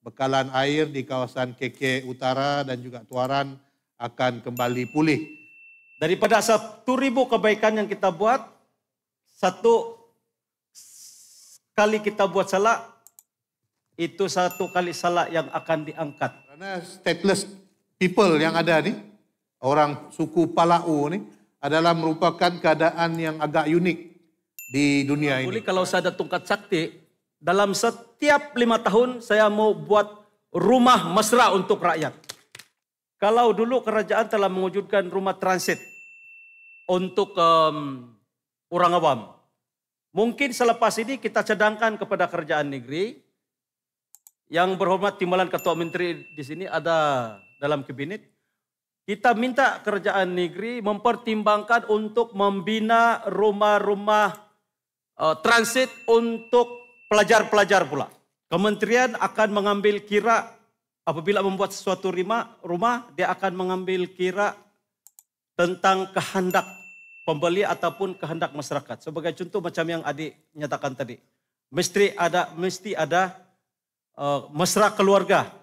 bekalan air di kawasan KK Utara dan juga Tuaran akan kembali pulih. Daripada ribu kebaikan yang kita buat, satu kali kita buat salah, itu satu kali salah yang akan diangkat. Karena stateless people yang ada nih, orang suku Palau nih, adalah merupakan keadaan yang agak unik di dunia ini. Boleh kalau saya ada tongkat sakti, dalam setiap lima tahun saya mau buat rumah mesra untuk rakyat. Kalau dulu kerajaan telah mewujudkan rumah transit untuk um, orang awam. Mungkin selepas ini kita cadangkan kepada Kerajaan negeri. Yang berhormat Timbalan Ketua Menteri di sini ada dalam kabinet. Kita minta Kerajaan negeri mempertimbangkan untuk membina rumah-rumah eh, transit untuk pelajar-pelajar pula. Kementerian akan mengambil kira apabila membuat sesuatu rumah, dia akan mengambil kira tentang kehendak pembeli ataupun kehendak masyarakat. Sebagai contoh macam yang adik nyatakan tadi, mesti ada mesti ada uh, mesra keluarga